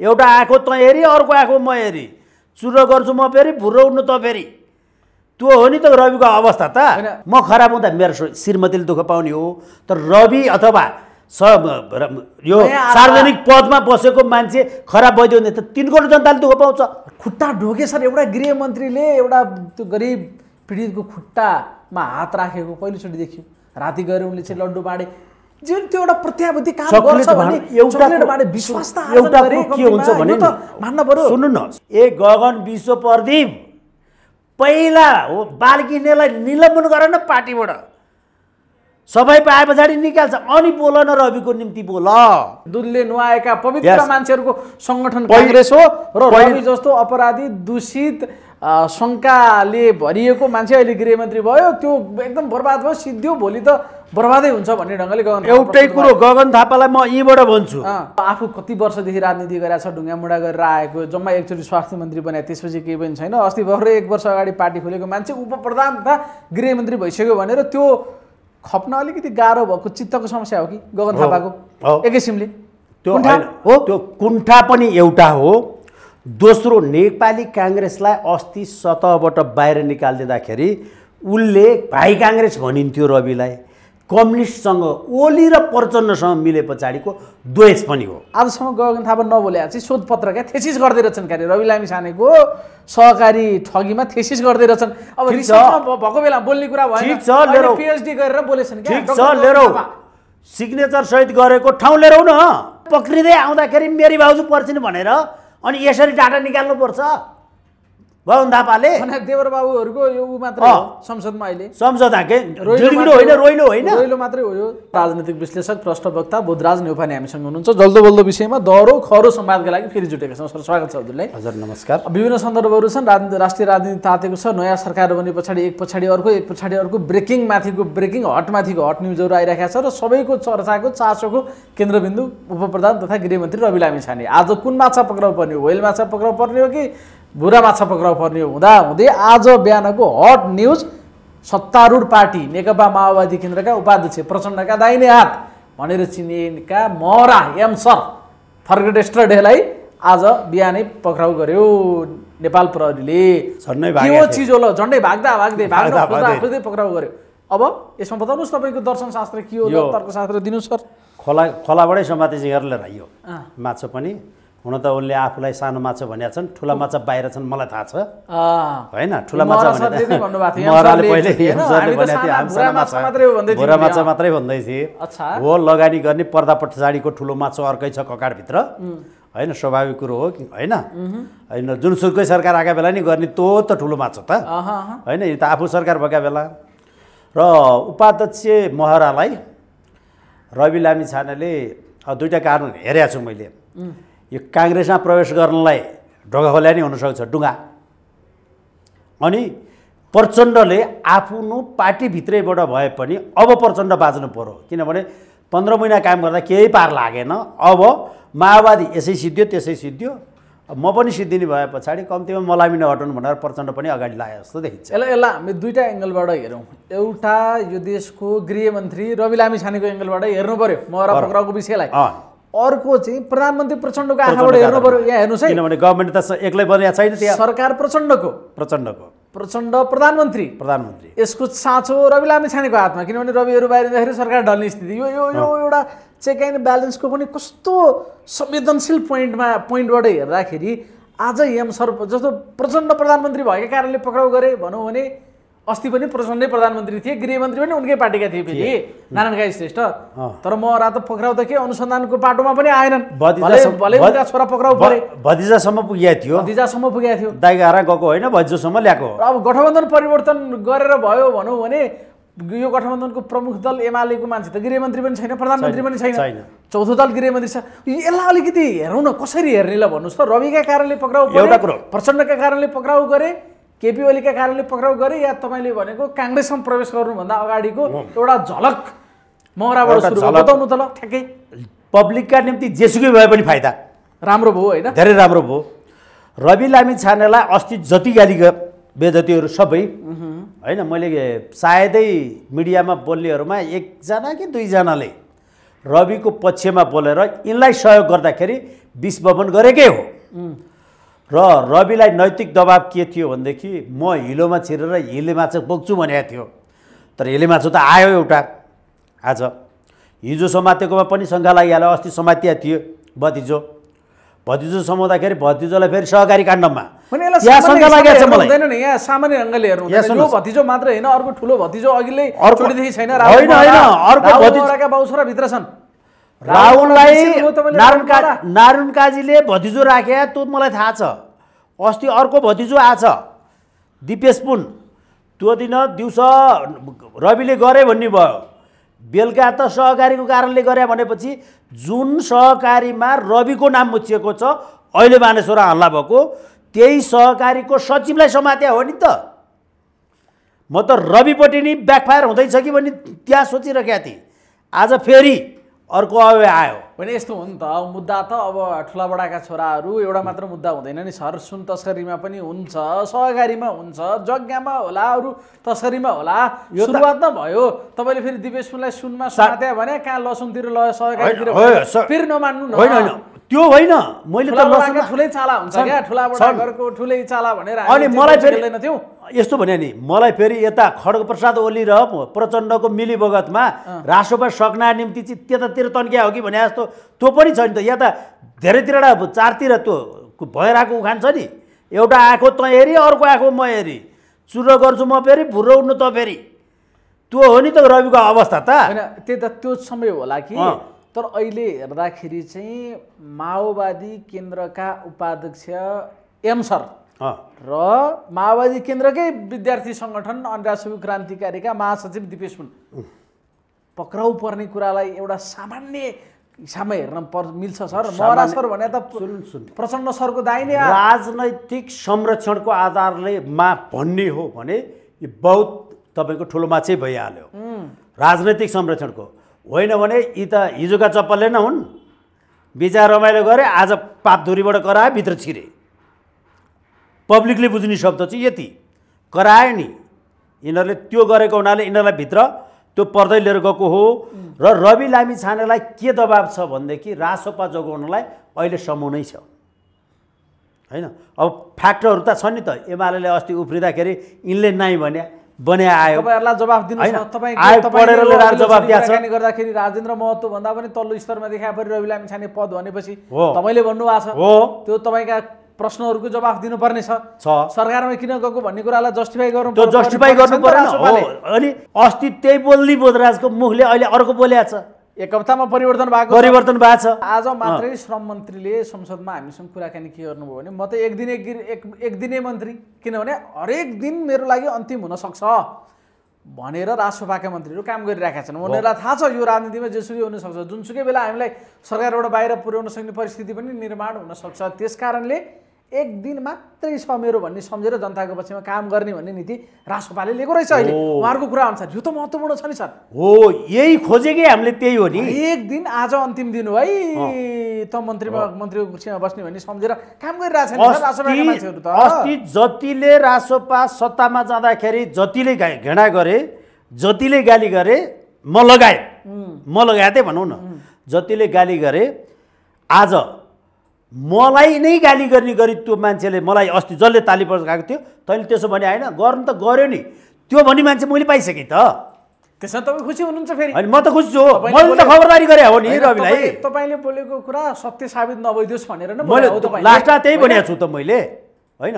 एउटा आँखो तँ हेरी अर्को आँखो म हेरी चुरो गर्छु म फेरि भुरो उड्नु त फेरि त्यो हो नि त रविको अवस्था त म खराब हुँदा मेरो श्रीमतीले दुःख पाउने हो तर रवि अथवा स यो सार्वजनिक पदमा बसेको मान्छे खराब भइदियो भने त तिन करोड जनताले दुःख पाउँछ खुट्टा ढोके सर एउटा गृहमन्त्रीले एउटा त्यो गरिब पीडितको खुट्टामा हात राखेको पहिलोचोटि देखियो राति गएर उनले चाहिँ लड्डु बाँडे जुन त्यो एउटा प्रत्याभूति काम गर्छ भने चक्लेटबाट विश्वास त के हुन्छ भने सुन्नु न ए गगन विश्व प्रदीप पहिला हो बालकिनेलाई निलम्बन न पार्टीबाट सबै पाए पछाडि निकाल्छ अनि बोल न रविको निम्ति बोल दुधले नुहाएका पवित्र मान्छेहरूको सङ्गठन कङ्ग्रेस हो र रवि जस्तो अपराधी दूषित शङ्काले भरिएको मान्छे अहिले गृहमन्त्री भयो त्यो एकदम बर्बाद भयो सिद्धि भोलि त बर्बादै हुन्छ भन्ने ढङ्गले गगन एउटै कुरो गगन थापालाई म यहीँबाट भन्छु आफू कति वर्षदेखि राजनीति गरेर छ ढुङ्गामुढा गरेर आएको जम्मा एकचोटि स्वास्थ्य मन्त्री बनाए त्यसपछि केही पनि छैन अस्ति भर्खरै एक वर्ष अगाडि पार्टी खोलेको मान्छे उपप्रधान तथा गृहमन्त्री भइसक्यो भनेर त्यो खप्न अलिकति गाह्रो भएको चित्तको समस्या हो कि गगन थापाको एकै किसिमले हो त्यो कुण्ठा पनि एउटा हो दोस्रो नेपाली काङ्ग्रेसलाई अस्ति सतहबाट बाहिर निकालिदिँदाखेरि उसले भाइ काङ्ग्रेस भनिन्थ्यो रविलाई कम्युनिस्टसँग ओली र प्रचण्डसँग मिले पछाडिको द्वेष पनि हो आजसम्म गगन थापा नबोले चाहिँ क्या थेसिस गर्दै रहेछन् क्या रवि लामी सानेको सहकारी ठगीमा थेसिस गर्दै रहेछन् अब भएको बेला बोल्ने कुरा भयो पिएचडी गरेर बोलेछन् सिग्नेचर सहित गरेको ठाउँ लिएर न पक्रिँदै आउँदाखेरि मेरी भाउजू पर्छन् भनेर अनि यसरी डाटा निकाल्नुपर्छ भवन थापाले देवर बाबुहरूको यो ऊ मात्र संसदमा अहिले संसद रोइलो होइन रोइलो होइन रोइलो मात्रै हो यो राजनीतिक विश्लेषक वक्ता बोधराज नेउपाने हामीसँग हुनुहुन्छ जल्दो बल्दो विषयमा दह्रो खरो संवादका लागि फेरि जुटेका छौँ सर स्वागत छ हजुरलाई हजुर नमस्कार विभिन्न सन्दर्भहरू छन् राष्ट्रिय राजनीति तातेको छ नयाँ सरकार बने पछाडि एक पछाडि अर्को एक पछाडि अर्को ब्रेकिङ माथिको ब्रेकिङ हटमाथिको हट न्युजहरू आइरहेको छ र सबैको चर्चाको चासोको केन्द्रबिन्दु उपप्रधान तथा गृहमन्त्री रवि लामी छाने आज कुन माछा पक्राउ पर्ने हो होइल माछा पक्राउ पर्ने हो कि बुरा माछा पक्राउ पर्ने हुँदा हुँदै आज बिहानको हट न्युज सत्तारूढ पार्टी नेकपा माओवादी केन्द्रका उपाध्यक्ष प्रचण्डका दाहिने हात भनेर चिनिएका मरा एम सर फर्गडेस्ट्रडेलाई आज बिहानै पक्राउ गर्यो नेपाल प्रहरीले झन्डै चिज होला झन्डै भाग्दा भाग्दै भाग्दै पक्राउ गर्यो अब यसमा बताउनुहोस् तपाईँको शास्त्र के हो तर्कशास्त्र दिनु सर खोला खोलाबाटै समातेजी गरेर राइयो माछा पनि हुन त उनले आफूलाई सानो माछा भनेका छन् ठुला माछा बाहिर छन् मलाई थाहा छ होइन ठुला माछा भुरा माछा मात्रै भन्दै थिए हो लगानी गर्ने पर्दा पछाडिको ठुलो माछा अर्कै छ ककाडभित्र होइन स्वाभाविक कुरो हो कि होइन होइन जुन सुर्कै सरकार आएको बेला नि गर्ने त्यो त ठुलो माछा त होइन यो त आफू सरकार भएका बेला र उपाध्यक्ष महरालाई रवि लामी छानाले दुइटा कारण हेरेको छु मैले यो काङ्ग्रेसमा प्रवेश गर्नलाई ढोकाखोल्या नै हुनसक्छ डुङ्गा अनि प्रचण्डले आफ्नो पार्टीभित्रैबाट भए पनि अब प्रचण्ड बाँच्नु पऱ्यो किनभने पन्ध्र महिना काम गर्दा केही पार लागेन अब माओवादी यसै सिद्धियो त्यसै सिद्धियो म पनि सिद्धिने भए पछाडि कम्तीमा मलामी नहटाउनु भनेर प्रचण्ड पनि अगाडि लागे जस्तो देखिन्छ यसलाई यसलाई हामी दुईवटा एङ्गलबाट हेरौँ एउटा यो देशको गृहमन्त्री रवि लामी छानेको एङ्गलबाट हेर्नु पऱ्यो म पक्राउको विषयलाई अर्को चाहिँ प्रधानमन्त्री प्रचण्डको आँखाबाट हेर्नु पऱ्यो यहाँ हेर्नुहोस् है किनभने गभर्मेन्ट त एक्लै बनिएको छैन त्यहाँ सरकार प्रचण्डको प्रचण्डको प्रचण्ड प्रधानमन्त्री प्रधानमन्त्री यसको साँचो रवि लामे छानेको हातमा किनभने रविहरू बाहिर सरकार ढल्ने स्थिति यो यो यो एउटा चेक एन्ड ब्यालेन्सको पनि कस्तो संवेदनशील पोइन्टमा पोइन्टबाट हेर्दाखेरि आज एम सर जस्तो प्रचण्ड प्रधानमन्त्री भएकै कारणले पक्राउ गरे भनौँ भने अस्ति पनि प्रचण्डै प्रधानमन्त्री थिए गृहमन्त्री पनि उनकै पार्टीका थिए फेरि नारायण गाई श्रेष्ठ तर म रातो पक्राउ त के अनुसन्धानको बाटोमा पनि आएनन् छोरा पक्राउ परे भतिजासम्म पुगेको थियो भतिजासम्म पुगेको थियो दाइगारा गएको होइन भतिजोसम्म ल्याएको अब गठबन्धन परिवर्तन गरेर भयो भनौँ भने यो गठबन्धनको प्रमुख दल एमालेको मान्छे त गृहमन्त्री पनि छैन प्रधानमन्त्री पनि छैन चौथो दल गृहमन्त्री छ यसलाई अलिकति हेरौँ न कसरी हेर्ने ल भन्नुहोस् त रविका कारणले पक्राउ एउटा कुरो प्रचण्डका कारणले पक्राउ गरे केपी ओलीका कारणले पक्राउ गरे या तपाईँले भनेको काङ्ग्रेसमा प्रवेश गर्नुभन्दा अगाडिको एउटा झलक मौराबाट बताउनु त ल ठ्याक्कै पब्लिकका निम्ति जेसुकै भए पनि फाइदा राम्रो भयो होइन धेरै राम्रो भयो रवि लामी छानेलाई अस्ति जति गाली बेजतीहरू सबै होइन मैले सायदै मिडियामा बोल्नेहरूमा एकजना कि दुईजनाले रविको पक्षमा बोलेर यिनलाई सहयोग गर्दाखेरि विश्वभवन गरेकै हो र रविलाई नैतिक दबाब के थियो भनेदेखि म हिलोमा छिरेर हिले माछा बोक्छु भनेको थियो तर हिले माछा त आयो एउटा आज हिजो समातेकोमा पनि शङ्का लागिहाल्यो अस्ति समातिया थियो भतिजो भतिजो समाउँदाखेरि भतिजोलाई फेरि सहकारी काण्डमा सामान्य हेर्नु भतिजो मात्र होइन अर्को ठुलो भतिजो अघिल्लै छैन छन् रावणलाई का नारायण काजीले भतिजो राखे त्यो मलाई थाहा छ अस्ति अर्को भतिजो आछ दिपेश पुन त्यो दिन दिउँसो रविले गरे भन्ने भयो बेलुका त सहकारीको कारणले गरे भनेपछि जुन सहकारीमा रविको नाम मुछिएको छ अहिले मानेश्वर हल्ला भएको त्यही सहकारीको सचिवलाई समात्या हो नि त म त रविपट्टि नि ब्याकफायर हुँदैछ कि भन्ने त्यहाँ सोचिरहेका थिएँ आज फेरि अर्को अब आयो होइन यस्तो हो नि त मुद्दा त अब ठुला बडाका छोराहरू एउटा मात्र मुद्दा हुँदैन नि सर सुन तस्करीमा पनि हुन्छ सहकारीमा हुन्छ जग्गामा होला अरू तस्करीमा होला यो त भयो तपाईँले फेरि दिपेश सुनलाई सुनमा साथ भने कहाँ लसुनतिर ल सहकारीतिर फेरि नमान्नु न होइन त्यो होइन मैले त ठुलै चाला हुन्छ क्या बडा घरको ठुलै चाला भनेर अनि मलाई फेरि यस्तो भने नि मलाई फेरि यता खड्ग प्रसाद ओली र प्रचण्डको मिलिबगतमा रासोपा सक्ना निम्ति चाहिँ त्यतातिर तन्किया हो कि भने जस्तो त्यो पनि छ नि त यता त धेरैतिर चारतिर त्यो भएर आएको उखान छ नि एउटा आएको त हेरी अर्को आएको म हेरी चुरो गर्छु म फेरि भुरो उड्नु त फेरि त्यो हो नि त रविको अवस्था त होइन त्यही त त्यो समय होला कि तर अहिले हेर्दाखेरि चाहिँ माओवादी केन्द्रका उपाध्यक्ष एम सर र माओवादी केन्द्रकै विद्यार्थी सङ्गठन अन्डासु क्रान्तिकारीका महासचिव दिपेश पुन पक्राउ पर्ने कुरालाई एउटा सामान्य हिसाबमा हेर्न पर् मिल्छ सर महरा सर भने त प्रचण्ड सरको दाहिने राजनैतिक संरक्षणको आधारले मा भन्ने हो भने यो बहुत तपाईँको ठुलो माछै भइहाल्यो राजनैतिक संरक्षणको होइन भने यी त हिजोका चप्पलले नै हुन् बिचार रमाइलो गरे आज पापधुरीबाट कराए भित्र छिरे पब्लिकले बुझ्ने शब्द चाहिँ यति करायो नि यिनीहरूले त्यो गरेको हुनाले यिनीहरूलाई भित्र त्यो पर्दै लिएर गएको हो र रवि लामी छानेलाई के दबाब छ भनेदेखि रासोपा जोगाउनलाई अहिले नै छ होइन अब फ्याक्टरहरू त छ नि त एमाले अस्ति उफ्रिँदाखेरि यिनले नाइ भने बने आयो तपाईँहरूलाई जवाफ दिनु गर्दाखेरि राजेन्द्र महतो भन्दा पनि तल्लो स्तरमा देखा परि रवि लामी छाने पद भनेपछि तपाईँले भन्नुभएको छ हो त्यो तपाईँका प्रश्नहरूको जवाफ दिनुपर्ने छ सरकारमा किन गएको भन्ने कुरालाई जस्टिफाई गर्नु त्यो जस्टिफाई गर्नु परेन अनि अस्ति त्यही बोल्ने बोधराजको मुखले अहिले अर्को बोल्या छ एक हप्तामा परिवर्तन भएको परिवर्तन भएको छ आज मात्रै श्रम मन्त्रीले संसदमा हामीसँग कुराकानी के गर्नुभयो भने म त एक दिनै एक दिनै मन्त्री किनभने हरेक दिन मेरो लागि अन्तिम हुनसक्छ भनेर राजसभाका मन्त्रीहरू काम गरिरहेका छन् उनीहरूलाई थाहा छ यो राजनीतिमा जेसुकै हुनसक्छ जुनसुकै बेला हामीलाई सरकारबाट बाहिर पुर्याउन सक्ने परिस्थिति पनि निर्माण हुनसक्छ त्यस कारणले एक दिन मात्रै छ मेरो भन्ने सम्झेर जनताको पक्षमा काम गर्ने भन्ने नीति राजगोपालले लिएको रहेछ अहिले उहाँहरूको कुरा अनुसार यो त महत्त्वपूर्ण छ नि सर हो यही खोजेकै हामीले त्यही हो नि एक दिन आज अन्तिम दिन हो है त मन्त्री मन्त्रीको कुर्सीमा बस्ने भन्ने सम्झेर काम गरिरहेको त अस्ति जतिले रासोपा सत्तामा जाँदाखेरि जतिले घृणा गरे जतिले गाली गरे म लगाएँ म लगाएँ त भनौँ न जतिले गाली गरे आज मलाई नै गाली गर्ने गरी त्यो मान्छेले मलाई अस्ति जसले ताली गएको थियो तैँले त्यसो भने होइन गर्नु त गऱ्यो नि त्यो भन्ने मान्छे मैले पाइसकेँ त त्यसमा तपाईँ खुसी हुनुहुन्छ फेरि अनि म त खुसी छु मैले त खबरदारी गरे हो नि रविलाई तपाईँले बोलेको कुरा सत्य साबित नभइदियोस् भनेर नै मैले लास्टमा त्यही भनेको छु त मैले होइन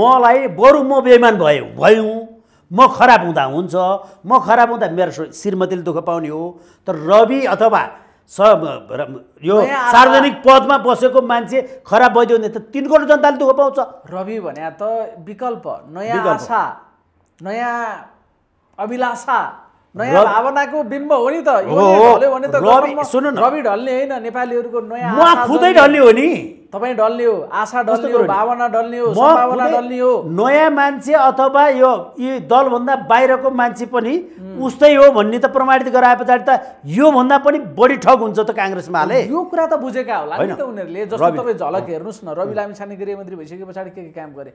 मलाई बरु म बेमान भए भयौँ म खराब हुँदा हुन्छ म खराब हुँदा मेरो श्रीमतीले दुःख पाउने हो तर रवि अथवा स यो सार्वजनिक पदमा बसेको मान्छे खराब भइदियो भने त तिन करोड जनताले दुःख पाउँछ रवि भने त विकल्प नयाँ आशा नयाँ अभिलाषा नयाँ रवि ढल्ने होइन मान्छे अथवा यो यी दलभन्दा बाहिरको मान्छे पनि उस्तै हो भन्ने त प्रमाणित गराए पछाडि त योभन्दा पनि बढी ठग हुन्छ त काङ्ग्रेसमा हाले यो कुरा त बुझेका होला नि उनीहरूले जस्तो तपाईँ झलक हेर्नुहोस् न रवि लामिछाने गृह मन्त्री भइसके पछाडि के के काम गरे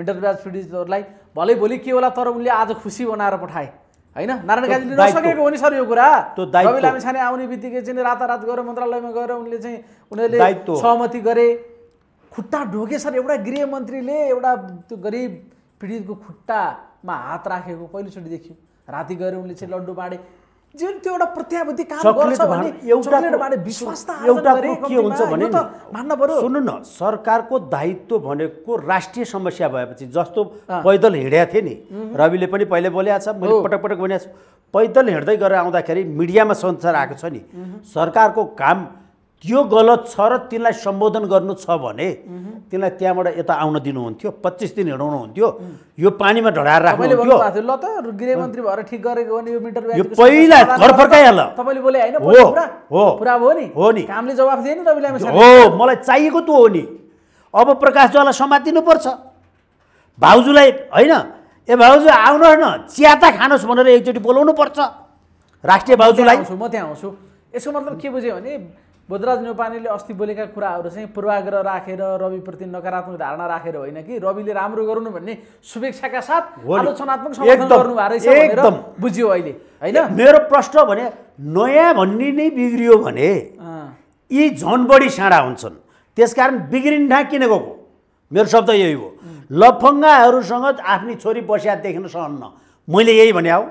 मिन्टर ब्याज पीडितहरूलाई भलै भोलि के होला तर उनले आज खुसी बनाएर पठाए होइन नारायण काजीले नसकेको हो नि सर यो कुरा त्यो रवि लामिछाने आउने बित्तिकै चाहिँ रातारात गएर मन्त्रालयमा गएर उनले चाहिँ उनीहरूले सहमति गरे खुट्टा ढोके सर एउटा गृहमन्त्रीले एउटा त्यो गरिब पीडितको खुट्टामा हात राखेको पहिलोचोटि देखियो राति गएर उनले चाहिँ लड्डु बाँडे जुन त्यो एउटा एउटा के हुन्छ भने मान्न पर्यो सुन्नु न सरकारको दायित्व भनेको राष्ट्रिय समस्या भएपछि जस्तो पैदल हिँडेको थिएँ नि रविले पनि पहिले बोले छ मैले पटक पटक भनेको पैदल हिँड्दै गरेर आउँदाखेरि मिडियामा संसार आएको छ नि सरकारको काम त्यो गलत छ र तिनलाई सम्बोधन गर्नु छ भने तिनलाई त्यहाँबाट यता आउन दिनुहुन्थ्यो पच्चिस दिन हिँडाउनुहुन्थ्यो यो पानीमा ढडाएर राख्नु ल त गृहमन्त्री भएर ठिक गरेको हो यो मिटर यो पहिला घर फर्काइहाल तपाईँले बोले होइन हो पुरा भयो नि कामले जवाफ दिएन तपाईँलाई हो मलाई चाहिएको त्यो हो नि अब प्रकाश ज्वाला समातिनुपर्छ भाउजूलाई होइन ए भाउजू आउनुहोस् न त खानुहोस् भनेर एकचोटि बोलाउनु पर्छ राष्ट्रिय भाउजूलाई म त्यहाँ आउँछु यसको मतलब के बुझ्यो भने बोधराज न्यौपानेले अस्ति बोलेका कुराहरू चाहिँ पूर्वाग्रह राखेर रविप्रति नकारात्मक धारणा राखेर होइन कि रविले राम्रो गर्नु भन्ने शुभेच्छाका साथ आलोचनात्मक समर्थन गर्नुभएको रहेछ बुझ्यो अहिले होइन मेरो प्रश्न भने नयाँ भन्ने नै बिग्रियो भने यी झन बढी साँडा हुन्छन् त्यसकारण ढाँ किन गएको मेरो शब्द यही हो लफङ्गाहरूसँग आफ्नो छोरी बस्या देख्न सहन्न मैले यही भने हो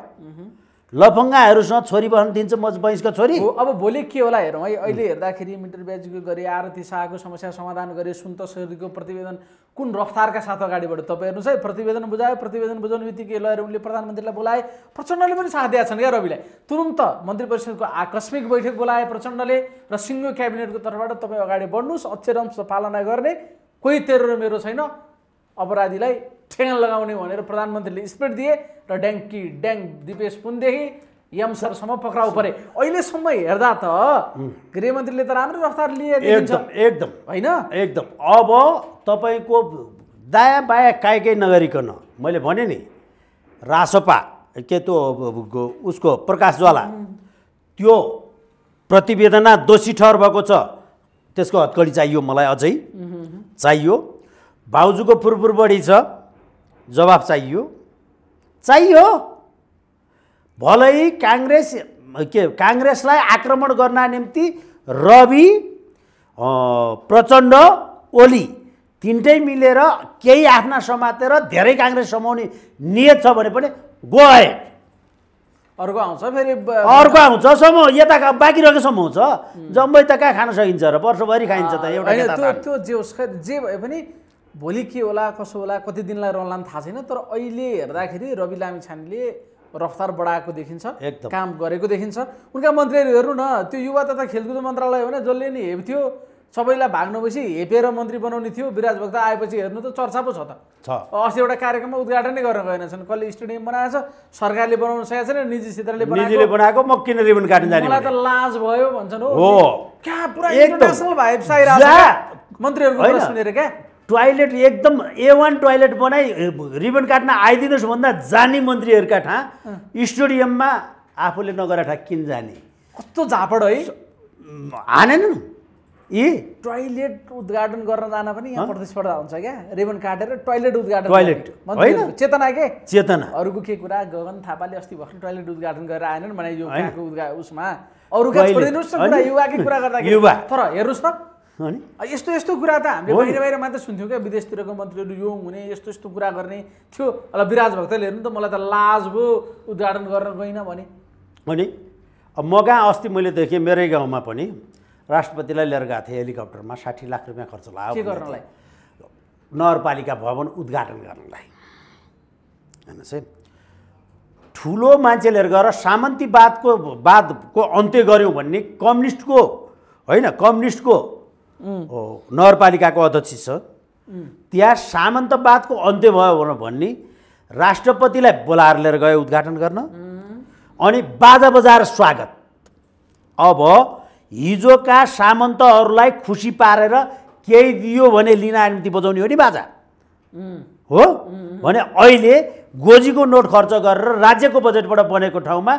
लफङ्गाहरूसँग छोरी बस्न दिन्छ म बैंसको छोरी अब भोलि के होला हेरौँ है अहिले हेर्दाखेरि मिटर ब्याजको गरे आरती शाहको समस्या समाधान गरे सुन सुन्तसरीको प्रतिवेदन कुन रफ्तारका साथ अगाडि बढ्यो तपाईँ हेर्नुहोस् है प्रतिवेदन बुझायो प्रतिवेदन बुझाउने बित्तिकै लगेर उनले प्रधानमन्त्रीलाई बोलाए प्रचण्डले पनि साथ दिएका छन् क्या रविलाई तुरन्त मन्त्री परिषदको आकस्मिक बैठक बोलाए प्रचण्डले र सिङ्गो क्याबिनेटको तर्फबाट तपाईँ अगाडि बढ्नुहोस् अक्षरंश पालना गर्ने कोही तेरो मेरो छैन अपराधीलाई ठेगान लगाउने भनेर प्रधानमन्त्रीले स्पिड दिए र ड्याङ्की ड्याङ दिपेश पुनदेखि यमसरसम्म पक्राउ परे अहिलेसम्म हेर्दा त गृहमन्त्रीले त राम्रो रफ्तार लिए एकदम एकदम होइन एकदम अब तपाईँको दायाँ बायाँ कायकै नगरिकन मैले भने नि रासोपा के त्यो उसको प्रकाश ज्वाला त्यो प्रतिवेदना दोषी ठहर भएको छ त्यसको हत्कडी चाहियो मलाई अझै चाहियो भाउजूको फुरफुर बढी छ जवाब चाहियो चाहियो भलै काङ्ग्रेस के काङ्ग्रेसलाई आक्रमण गर्न निम्ति रवि प्रचण्ड ओली तिनटै मिलेर केही आफ्ना समातेर धेरै काङ्ग्रेस समाउने नियत छ भने पनि गए अर्को आउँछ फेरि अर्को आउँछ समूह यता बाँकी रहेको समूह हुन्छ जम्मै त कहाँ खान सकिन्छ र वर्षभरि खाइन्छ त एउटा त्यो जे होस् जे भए पनि भोलि के होला कसो होला कति दिनलाई रहला पनि थाहा छैन तर अहिले हेर्दाखेरि रवि लामी छानीले रफ्तार बढाएको देखिन्छ काम गरेको देखिन्छ उनका मन्त्रीहरू हेर्नु न त्यो युवा तथा खेलकुद मन्त्रालय भने जसले नि हेप्थ्यो सबैलाई भाग्नु पछि हेपेर मन्त्री बनाउने थियो विराज भक्त आएपछि हेर्नु त चर्चा पो छ त छ एउटा कार्यक्रममा उद्घाटनै गर्न गएन छन् कसले स्टेडियम बनाएछ सरकारले बनाउन सकेको छैन निजी क्षेत्रले बनाएको म किन रिबन काट्न जाने मलाई त लाज भयो भन्छन् हो क्या पुरा इन्टरनेसनल भाइब्स आइरहेको मन्त्रीहरूको सुनेर क्या टोयलेट एकदम ए वान टोयलेट बनाई रिबन काट्न आइदिनुहोस् भन्दा जाने मन्त्रीहरूका ठाँ स्टेडियममा आफूले नगरा ठा किन जाने कस्तो झापड है हानेन ए टोयलेट उद्घाटन गर्न जान पनि यहाँ प्रतिस्पर्धा हुन्छ क्या रेबन काटेर टोयलेट उद्घाटन टोयलेट होइन चेतना के चेतना अरूको के कुरा गगन थापाले अस्ति भर्खर टोयलेट उद्घाटन गरेर आएनन् भने यो उद्घाटन उसमा अरू युवाकै कुरा गर्दाखेरि तर हेर्नुहोस् त अनि यस्तो यस्तो कुरा त हामीले बाहिर बाहिर मात्रै सुन्थ्यौँ क्या विदेशतिरको मन्त्रीहरू यो हुने यस्तो यस्तो कुरा गर्ने थियो अब विराज भक्तले हेर्नु त मलाई त लाज भयो उद्घाटन गर्न गइनँ भने अनि म कहाँ अस्ति मैले देखेँ मेरै गाउँमा पनि राष्ट्रपतिलाई लिएर गएको थिएँ हेलिकप्टरमा साठी लाख रुपियाँ खर्च लाग्यो गर्नलाई नगरपालिका भवन उद्घाटन गर्नलाई हेर्नुहोस् है ठुलो मान्छे लिएर गएर सामन्तीवादको वादको अन्त्य गऱ्यौँ भन्ने कम्युनिस्टको होइन कम्युनिस्टको नगरपालिकाको अध्यक्ष छ त्यहाँ सामन्तवादको अन्त्य भयो भनेर भन्ने राष्ट्रपतिलाई बोलाएर लिएर गयो उद्घाटन गर्न अनि बाजा बजाएर स्वागत अब हिजोका सामन्तहरूलाई खुसी पारेर केही दियो भने लिन निम्ति बजाउने हो नि बाजा हो भने अहिले गोजीको नोट खर्च गरेर राज्यको बजेटबाट बनेको ठाउँमा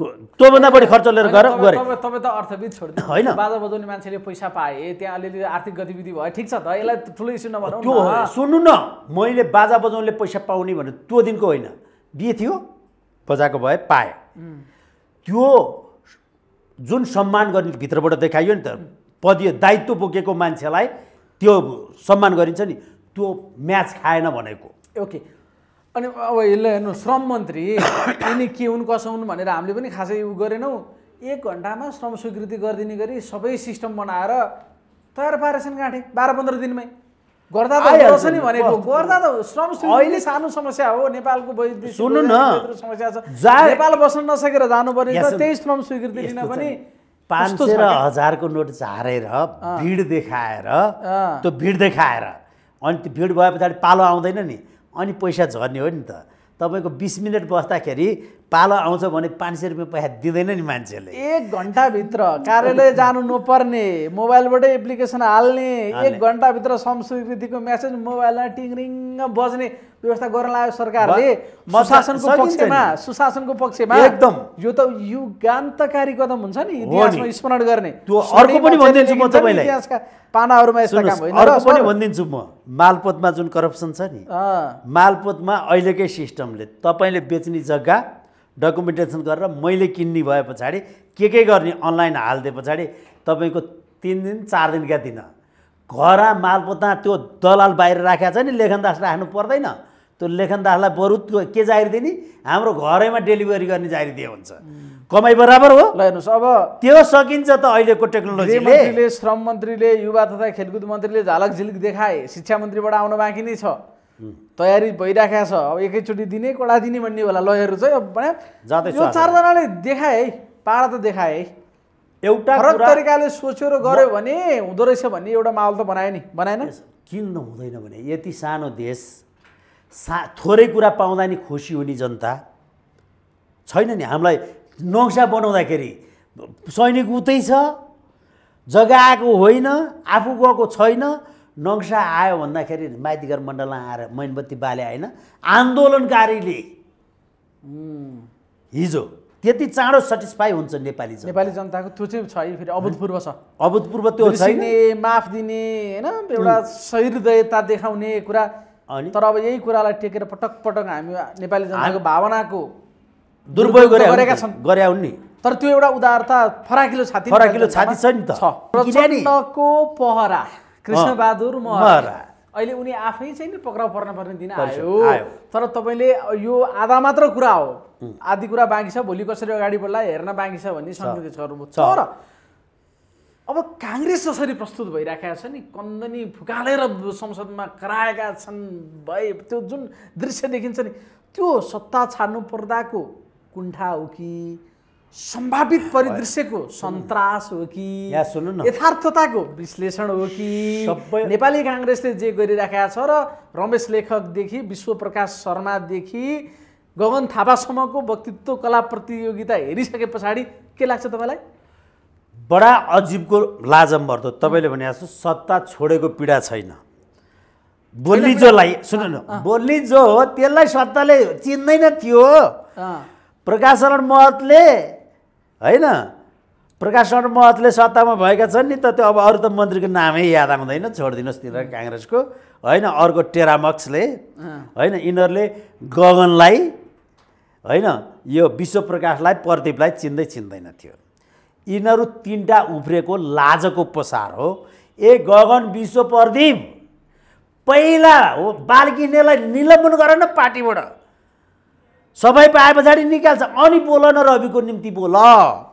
त्योभन्दा बढी खर्च लिएर गएर गरे तपाईँ त अर्थविद छोडिदिनु होइन बाजा बजाउने मान्छेले पैसा पाए त्यहाँ अलिअलि आर्थिक गतिविधि भयो ठिक छ त यसलाई ठुलो इस्यु नभए त्यो सुन्नु न मैले बाजा बजाउनेले पैसा पाउने भने त्यो दिनको होइन बिहे थियो बजाएको भए पाएँ त्यो जुन सम्मान गर्ने भित्रबाट देखाइयो नि त पदीय दायित्व बोकेको मान्छेलाई त्यो सम्मान गरिन्छ नि त्यो म्याच खाएन भनेको ओके अनि अब यसले हेर्नु श्रम मन्त्री यिनी के हुन् कसो हुन् भनेर हामीले पनि खासै उयो गरेनौँ एक घन्टामा श्रम स्वीकृति गरिदिने गरी सबै सिस्टम बनाएर तयार पारेछन् गाँठे बाह्र पन्ध्र दिनमै गर्दा त नि भनेको गर्दा त श्रम अहिले सानो समस्या हो नेपालको सुन्नु न समस्या छ नेपाल बस्न नसकेर जानु पर्ने त्यही श्रम स्वीकृति लिन पनि पाँच सय हजारको नोट झारेर भिड देखाएर त्यो भिड देखाएर अनि त्यो भिड भए पछाडि पालो आउँदैन नि अनि पैसा झर्ने हो नि त तपाईँको बिस मिनट बस्दाखेरि पालो आउँछ भने पाँच सय रुपियाँ पैसा दिँदैन नि मान्छेले एक घन्टाभित्र कार्यालय जानु नपर्ने मोबाइलबाटै एप्लिकेसन हाल्ने एक घन्टाभित्र संस्कृतिको म्यासेज मोबाइलमा टिङरिङ बज्ने व्यवस्था गर्न लाग्यो सरकारले सुशासनको पक्षमा सुशासनको पक्षमा एकदम यो त युगान्तकारी कदम हुन्छ नि इतिहासमा स्मरण गर्ने त्यो अर्को पनि भनिदिन्छु म तपाईँलाई पानाहरूमा यस्ता काम होइन भनिदिन्छु म मालपोतमा जुन करप्सन छ नि मालपोतमा अहिलेकै सिस्टमले तपाईँले बेच्ने जग्गा डकुमेन्टेसन गरेर मैले किन्ने भए पछाडि के के गर्ने अनलाइन हालिदिए पछाडि तपाईँको तिन दिन चार दिनका दिन घर मालपोता त्यो दलाल बाहिर राखेको छ नि लेखनदास राख्नु पर्दैन त्यो लेखनदासलाई बरु के जाहिर दिने हाम्रो घरैमा डेलिभरी गर्ने जाहिर दिए हुन्छ कमाइ बराबर हो ल हेर्नुहोस् अब त्यो सकिन्छ त अहिलेको टेक्नोलोजीले श्रम मन्त्रीले युवा तथा खेलकुद मन्त्रीले झलक झिलक देखाए शिक्षा मन्त्रीबाट आउन बाँकी नै छ तयारी भइराखेको छ अब एकैचोटि दिने कडा दिने भन्ने होला लयहरू चाहिँ अब यो चारजनाले देखाए है पारा त देखाए है एउटा फरक तरिकाले सोच्यो र गऱ्यो भने हुँदो रहेछ भन्ने एउटा माहौल त बनायो नि बनाएन किन हुँदैन भने यति सानो देश सा थोरै कुरा पाउँदा नि खुसी हुने जनता छैन नि हामीलाई नक्सा बनाउँदाखेरि सैनिक उतै छ जग्गा आएको होइन आफू गएको छैन नक्सा आयो भन्दाखेरि माइतीघर मण्डलमा आएर मैनबत्ती बाले होइन आन्दोलनकारीले हिजो त्यति चाँडो सेटिस्फाई हुन्छ नेपाली नेपाली जनताको त्यो चाहिँ छ फेरि अभूतपूर्व छ अभूतपूर्व त्यो छैन माफ दिने होइन एउटा सहृदयता देखाउने कुरा अनि तर अब यही कुरालाई टेकेर पटक पटक हामी नेपाली जनताको भावनाको दुर्पयोग गरेका छन् गरे हुन् नि तर त्यो एउटा उदारता फराकिलो छाती फराकिलो छाती छ नि त पहरा कृष्णबहादुर अहिले उनी आफै चाहिँ नि पक्राउ पर्न पर्ने दिन आयो तर तपाईँले यो आधा मात्र कुरा हो आधी कुरा बाँकी छ भोलि कसरी अगाडि बढ्ला हेर्न बाँकी छ भन्ने सङ्केत छ तर अब काङ्ग्रेस जसरी प्रस्तुत भइराखेका छ नि कन्दनी फुकालेर संसदमा कराएका छन् भए त्यो जुन दृश्य देखिन्छ नि त्यो सत्ता छाड्नु पर्दाको कुण्ठा हो कि सम्भावित परिदृश्यको सन्तास हो कि सुन्नु यथार्थताको विश्लेषण हो कि नेपाली काङ्ग्रेसले जे गरिराखेका छ र रमेश लेखकदेखि विश्वप्रकाश शर्मादेखि गगन थापासम्मको वक्तित्व कला प्रतियोगिता हेरिसके पछाडि के लाग्छ तपाईँलाई बडा अजिबको लाजम भर्दो तपाईँले भने जस्तो सत्ता छोडेको पीडा छैन बोली जोलाई सुन्नु न जो हो त्यसलाई सत्ताले चिन्दैन थियो प्रकाशरण महतले होइन प्रकाश शरण महतले सत्तामा भएका छन् नि त त्यो अब अरू त मन्त्रीको नामै याद आउँदैन छोडिदिनुहोस् तिनीहरू काङ्ग्रेसको होइन अर्को टेरामक्सले होइन यिनीहरूले गगनलाई होइन यो विश्वप्रकाशलाई प्रदीपलाई चिन्दै चिन्दैन थियो यिनीहरू तिनवटा उफ्रेको लाजको पसार हो ए गगन विश्व प्रदीप पहिला हो बालकिनेलाई निलम्बन गरेन पार्टीबाट सबै पाए पछाडि निकाल्छ अनि बोल न रविको निम्ति बोल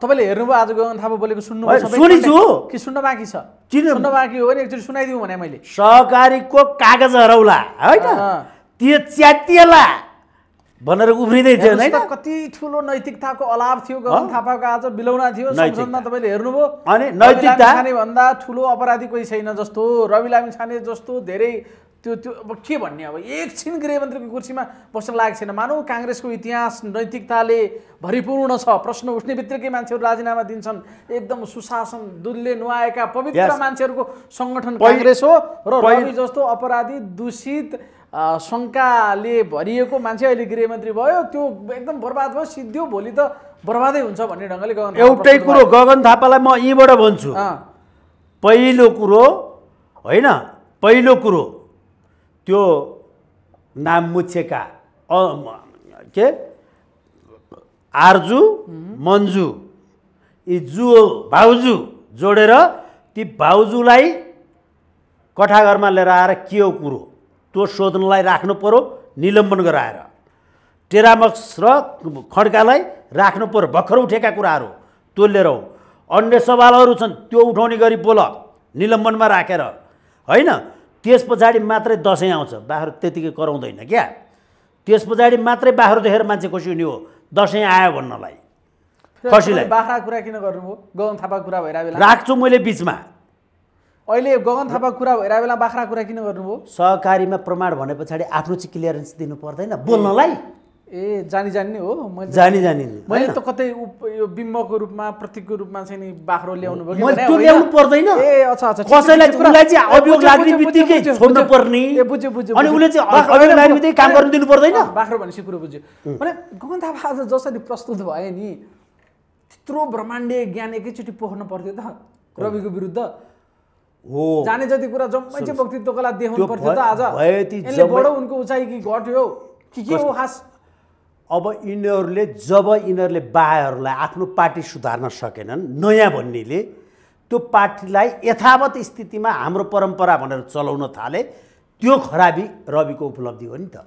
तपाईँले हेर्नुभयो आज गगन थापा बोलेको सुन्नु सुनिछु कि सुन्न बाँकी छ सुन्न बाँकी हो भने एकचोटि सुनाइदिउँ भने मैले सहकारीको कागज हराउला होइन त्यो च्यातिएला भनेर उफ्रिँदै थियो कति ठुलो नैतिकताको अलाभ थियो गगन थापाको आज बिलौना थियो संसदमा तपाईँले हेर्नुभयो अनि नैतिकता भन्दा ठुलो अपराधी कोही छैन जस्तो रवि लामी छाने जस्तो धेरै त्यो त्यो अब के भन्ने अब एकछिन गृहमन्त्रीको कुर्सीमा बस्न लागेको छैन मानौ काङ्ग्रेसको इतिहास नैतिकताले भरिपूर्ण छ प्रश्न उठ्ने बित्तिकै मान्छेहरू राजीनामा दिन्छन् एकदम सुशासन दुलले नुहाएका पवित्र मान्छेहरूको सङ्गठन काङ्ग्रेस हो र रवि जस्तो अपराधी दूषित शङ्काले भरिएको मान्छे अहिले गृहमन्त्री भयो त्यो एकदम बर्बाद भयो सिद्धि भोलि त बर्बादै हुन्छ भन्ने ढङ्गले गगन एउटै कुरो गगन थापालाई म यहीँबाट भन्छु पहिलो कुरो होइन पहिलो कुरो त्यो नाम मुछेका के आर्जु मन्जु यी जु भाउजू जोडेर ती भाउजूलाई कठाघरमा लिएर आएर के हो कुरो त्यो सोध्नलाई राख्नु पऱ्यो निलम्बन गराएर टेरामक्स र खड्कालाई राख्नु पऱ्यो भर्खर उठेका कुराहरू त्यो लिएर हो अन्य सवालहरू छन् त्यो उठाउने गरी बोल निलम्बनमा राखेर होइन त्यस पछाडि मात्रै दसैँ आउँछ बाख्रो त्यतिकै कराउँदैन क्या त्यस पछाडि मात्रै बाख्रो देखेर मान्छे खुसी हुने हो दसैँ आयो भन्नलाई खसीलाई बाख्रा कुरा किन गर्नुभयो गगन थापा कुरा भइरहेको बेला राख्छु मैले बिचमा अहिले गगन थापा कुरा भइरहेको बेला बाख्रा कुरा किन गर्नुभयो सहकारीमा प्रमाण भने पछाडि आफ्नो चाहिँ क्लियरेन्स दिनु पर्दैन बोल्नलाई ए जानी जानी हो मैले जानी जानी मैले त कतै यो बिम्बको रूपमा प्रतीकको रूपमा चाहिँ नि बाख्रो ल्याउनु भयो त्यो ल्याउनु पर्दैन ए अच्छा अच्छा कसैलाई उसलाई चाहिँ अभियोग लाग्ने बित्तिकै छोड्नु पर्ने बुझ्यो बुझ्यो अनि उसले चाहिँ अभियोग लाग्ने बित्तिकै काम गर्नु दिनु पर्दैन बाख्रो भनेपछि कुरो बुझ्यो भने गगन थापा आज जसरी प्रस्तुत भए नि त्यत्रो ब्रह्माण्डीय ज्ञान एकैचोटि पोख्नु पर्थ्यो त रविको विरुद्ध हो जाने जति कुरा जम्मै चाहिँ व्यक्तित्वको लागि देखाउनु पर्थ्यो त आज बडो उनको उचाइ कि घट्यो कि के हो खास अब यिनीहरूले जब यिनीहरूले बाहरूलाई आफ्नो पार्टी सुधार्न सकेनन् नयाँ भन्नेले त्यो पार्टीलाई यथावत स्थितिमा हाम्रो परम्परा भनेर चलाउन थाले त्यो खराबी रविको उपलब्धि हो नि त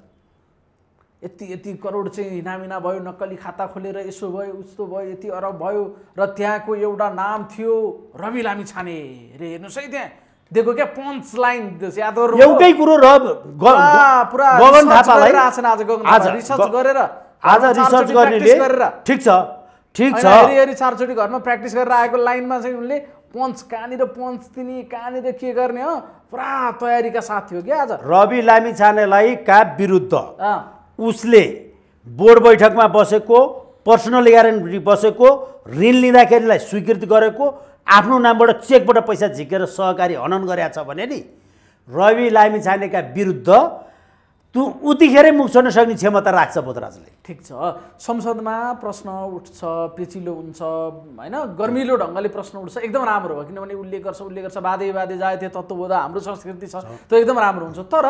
यति यति करोड चाहिँ हिनामिना भयो नक्कली खाता खोलेर यसो भयो उस्तो भयो यति अरब भयो र त्यहाँको एउटा नाम थियो रवि लामी छाने रे हेर्नुहोस् है त्यहाँ दिएको क्या पञ्च लाइन यादव एउटै कुरो रिसर्च गरेर आज रिसर्च गर्नेले ठिक छ ठिक छ हेरी हेरी चारचोटि घरमा प्र्याक्टिस गरेर आएको लाइनमा चाहिँ उनले पन्च कहाँनिर पन्च दिने कहाँनिर के गर्ने हो पुरा तयारीका साथ थियो क्या आज रवि लामी छानेलाई का विरुद्ध उसले बोर्ड बैठकमा बसेको पर्सनल ग्यारेन्टी बसेको ऋण लिँदाखेरिलाई स्वीकृति गरेको आफ्नो नामबाट चेकबाट पैसा झिकेर सहकारी हनन गरेका छ भने नि रवि लामी छानेका विरुद्ध त्यो उतिखेरै मुख छोड्न सक्ने क्षमता राख्छ बोधराजले ठिक छ संसदमा प्रश्न उठ्छ पेचिलो हुन्छ होइन गर्मिलो ढङ्गले प्रश्न उठ्छ एकदम राम्रो हो किनभने उसले गर्छ उसले गर्छ बाधे बाधे जाए त्यो तत्त्वबोध हाम्रो संस्कृति छ त्यो एकदम राम्रो हुन्छ तर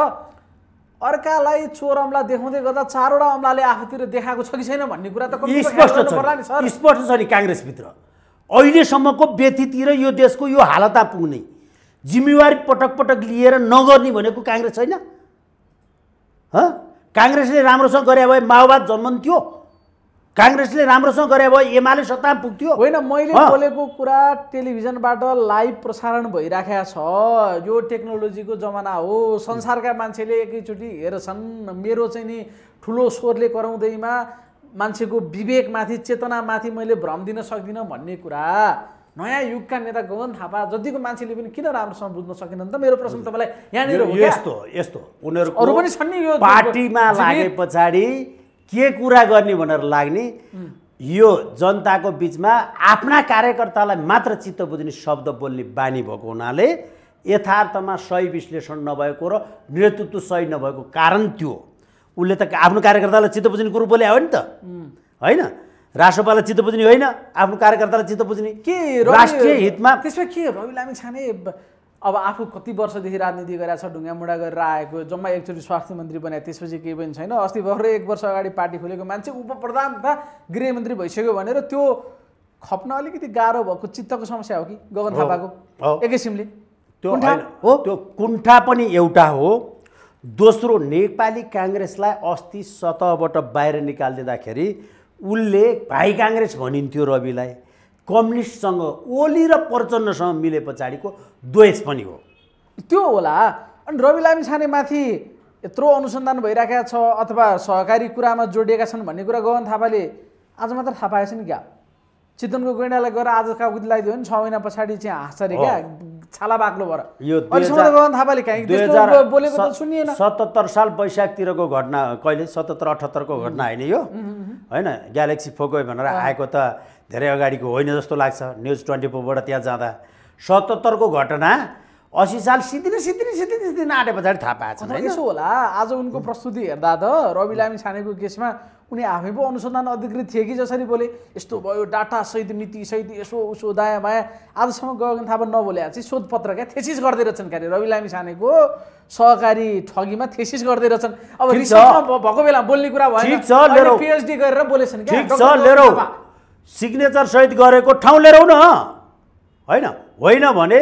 अर्कालाई चोर अम्ला देखाउँदै गर्दा चारवटा अम्लाले आफूतिर देखाएको छ कि छैन भन्ने कुरा त स्पष्ट छ स्पष्ट छ नि काङ्ग्रेसभित्र अहिलेसम्मको व्यतितिर यो देशको यो हालता पुग्ने जिम्मेवारी पटक पटक लिएर नगर्ने भनेको काङ्ग्रेस छैन काङ्ग्रेसले राम्रोसँग गरे भए माओवाद जन्मन्थ्यो काङ्ग्रेसले राम्रोसँग गरे भए एमाले सत्ता पुग्थ्यो होइन मैले बोलेको कुरा टेलिभिजनबाट लाइभ प्रसारण भइराखेको छ यो टेक्नोलोजीको जमाना हो संसारका मान्छेले एकैचोटि हेर्छन् मेरो चाहिँ नि ठुलो स्वरले कराउँदैमा मान्छेको विवेकमाथि चेतनामाथि मैले भ्रम दिन सक्दिनँ भन्ने कुरा नयाँ युगका नेता गगन थापा जतिको मान्छेले पनि किन राम्रोसँग बुझ्न सकेनन् त मेरो प्रश्न तपाईँलाई यहाँनिर यस्तो यस्तो उनीहरू अरू पनि छन् नि यो पार्टीमा लागे पछाडि के कुरा गर्ने भनेर लाग्ने यो जनताको बिचमा आफ्ना कार्यकर्तालाई मात्र चित्त बुझ्ने शब्द बोल्ने बानी भएको हुनाले यथार्थमा सही विश्लेषण नभएको र नेतृत्व सही नभएको कारण त्यो उसले त आफ्नो कार्यकर्तालाई चित्त बुझ्ने कुरो बोले हो नि त होइन राष्ट्रपालाई चित्त बुझ्ने होइन आफ्नो कार्यकर्तालाई चित्त बुझ्ने के राष्ट्रिय हितमा त्यसमा के रवि लामी छाने अब आफू कति वर्षदेखि राजनीति गरेर छ ढुङ्गामुढा गरेर आएको जम्मा एकचोटि स्वास्थ्य मन्त्री बनायो त्यसपछि केही पनि छैन अस्ति भर्खरै एक वर्ष अगाडि पार्टी खोलेको मान्छे उपप्रधान तथा गृहमन्त्री भइसक्यो भनेर त्यो खप्न अलिकति गाह्रो भएको चित्तको समस्या हो कि गगन थापाको एक किसिमले त्यो हो त्यो कुण्ठा पनि एउटा हो दोस्रो नेपाली काङ्ग्रेसलाई अस्ति सतहबाट बाहिर निकालिदिँदाखेरि उसले भाइ काङ्ग्रेस भनिन्थ्यो रविलाई कम्युनिस्टसँग ओली र प्रचण्डसँग मिले पछाडिको द्वेष पनि हो त्यो होला अनि रवि लामिछाने माथि यत्रो अनुसन्धान भइरहेका छ अथवा सहकारी कुरामा जोडिएका छन् भन्ने कुरा गगन थापाले आज मात्र थाहा पाएछ नि क्या चितनको गैँडालाई गएर आज उदिलाई दियो भने छ महिना पछाडि चाहिँ हाँस्छ अरे क्या छाला बाक्लो भएर यो थापाले काहीँ बोलेको सुनिएन सतहत्तर साल वैशाखतिरको घटना कहिले सतहत्तर अठहत्तरको घटना होइन यो होइन ग्यालेक्सी फोको भनेर आएको त धेरै अगाडिको होइन जस्तो लाग्छ न्युज ट्वेन्टी फोरबाट त्यहाँ जाँदा सतहत्तरको घटना असी साल सिद्धिने सिद्धिने सिद्धिने सिद्धिने आँटे पछाडि थाहा पाएको छ यसो होला आज उनको प्रस्तुति हेर्दा त रवि लामी छानेको केसमा उनी आफै पो अनुसन्धान अधिकृत थिए कि जसरी बोले यस्तो भयो डाटा सहित डाटासहित सहित यसो उसो दायाँ बायाँ आजसम्म गगन थापा नबोले चाहिँ शोधपत्र क्या थेसिस गर्दै रहेछन् क्या रवि लामी सानेको सहकारी ठगीमा थेसिस गर्दै रहेछन् अब भएको बेला बोल्ने कुरा भयो पिएचडी गरेर बोलेछन् सिग्नेचर सहित गरेको ठाउँ लिएर न होइन होइन भने